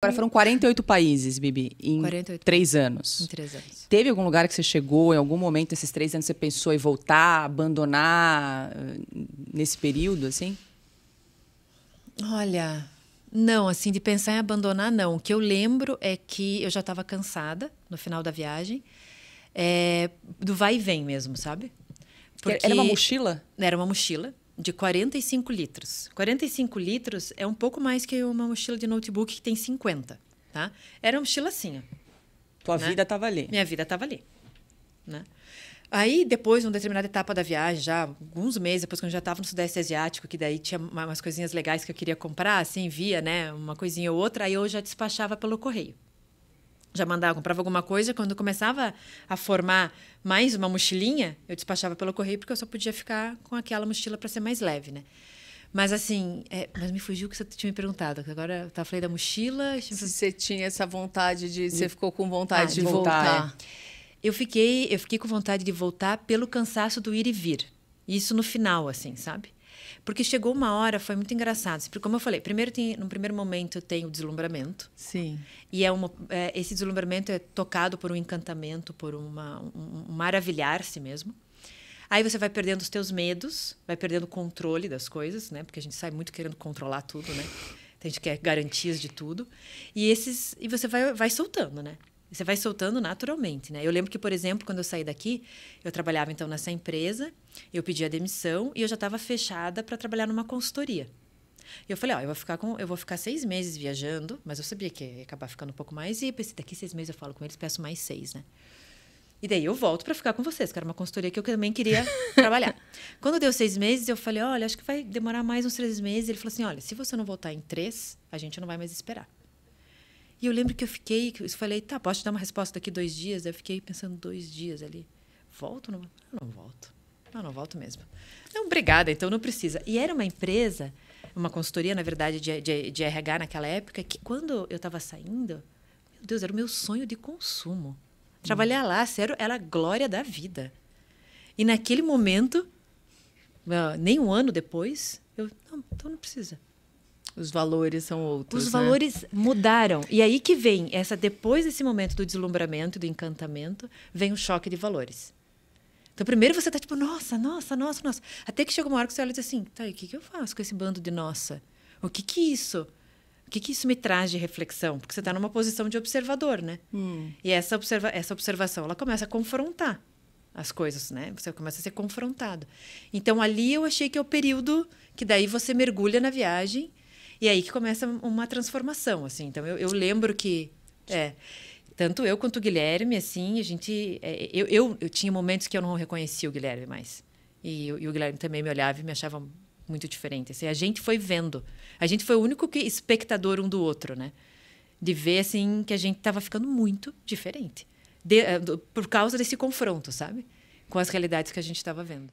Agora foram 48 países, Bibi, em 48. três anos. Em três anos. Teve algum lugar que você chegou, em algum momento esses três anos, você pensou em voltar, abandonar eh, nesse período, assim? Olha, não, assim, de pensar em abandonar, não. O que eu lembro é que eu já estava cansada no final da viagem, é, do vai e vem mesmo, sabe? Porque era uma mochila? Era uma mochila de 45 litros. 45 litros é um pouco mais que uma mochila de notebook que tem 50, tá? Era uma mochila assim, ó. Tua né? vida estava ali. Minha vida estava ali, né? Aí, depois, numa determinada etapa da viagem, já alguns meses depois, quando eu já estava no Sudeste Asiático, que daí tinha umas coisinhas legais que eu queria comprar, assim, via, né, uma coisinha ou outra, aí eu já despachava pelo correio já mandava, comprava alguma coisa. Quando começava a formar mais uma mochilinha, eu despachava pelo correio, porque eu só podia ficar com aquela mochila para ser mais leve, né? Mas assim, é, mas me fugiu o que você tinha me perguntado. Agora eu tá, falei da mochila. Se você tinha essa vontade de. Você ficou com vontade ah, de, de, voltar. voltar. Eu fiquei, eu fiquei com vontade de voltar pelo cansaço do ir e vir. Isso no final, assim, sabe? Porque chegou uma hora, foi muito engraçado. Assim, porque, como eu falei, primeiro tem, no primeiro momento tem o deslumbramento. Sim. E é uma, é, esse deslumbramento é tocado por um encantamento, por uma, um, um maravilhar-se mesmo. Aí você vai perdendo os teus medos, vai perdendo o controle das coisas, né? Porque a gente sai muito querendo controlar tudo, né? A gente quer garantias de tudo. E esses e você vai, vai soltando, né? Você vai soltando naturalmente, né? Eu lembro que, por exemplo, quando eu saí daqui, eu trabalhava então nessa empresa, eu pedi a demissão e eu já estava fechada para trabalhar numa consultoria. E eu falei, ó, eu vou ficar com, eu vou ficar seis meses viajando, mas eu sabia que ia acabar ficando um pouco mais e pensei, daqui seis meses eu falo com eles, peço mais seis, né? E daí eu volto para ficar com vocês, que era uma consultoria que eu também queria trabalhar. Quando deu seis meses, eu falei, olha, acho que vai demorar mais uns três meses. Ele falou assim, olha, se você não voltar em três, a gente não vai mais esperar. E eu lembro que eu fiquei, eu falei, tá, posso te dar uma resposta daqui dois dias? Eu fiquei pensando dois dias ali. Volto? Não, eu não volto. Não, não volto mesmo. Não, obrigada, então não precisa. E era uma empresa, uma consultoria, na verdade, de, de, de RH naquela época, que quando eu estava saindo, meu Deus, era o meu sonho de consumo. Trabalhar lá, sério, era a glória da vida. E naquele momento, ah, nem um ano depois, eu, não, então não precisa. Os valores são outros. Os né? valores né? mudaram. E aí que vem essa depois desse momento do deslumbramento, do encantamento, vem o choque de valores. Então, primeiro você tá tipo, nossa, nossa, nossa, nossa. Até que chega uma hora que você olha e diz assim, tá, o que, que eu faço com esse bando de nossa? O que que isso? O que que isso me traz de reflexão? Porque você está numa posição de observador, né? Hum. E essa, observa essa observação, ela começa a confrontar as coisas, né? Você começa a ser confrontado. Então, ali eu achei que é o período que daí você mergulha na viagem e aí que começa uma transformação, assim. Então, eu, eu lembro que... É, tanto eu quanto o Guilherme, assim, a gente... É, eu, eu, eu, tinha momentos que eu não reconhecia o Guilherme mais. E, e o Guilherme também me olhava e me achava muito diferente. Assim, a gente foi vendo. A gente foi o único que espectador um do outro, né? De ver, assim, que a gente estava ficando muito diferente. De, eh, por causa desse confronto, sabe? Com as realidades que a gente estava vendo.